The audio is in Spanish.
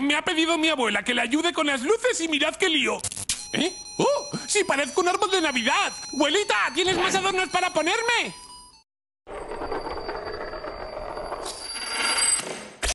Me ha pedido mi abuela que le ayude con las luces y mirad qué lío. ¿Eh? ¡Oh! ¡Sí, parezco un árbol de Navidad! ¡Abuelita! ¿Tienes más adornos para ponerme?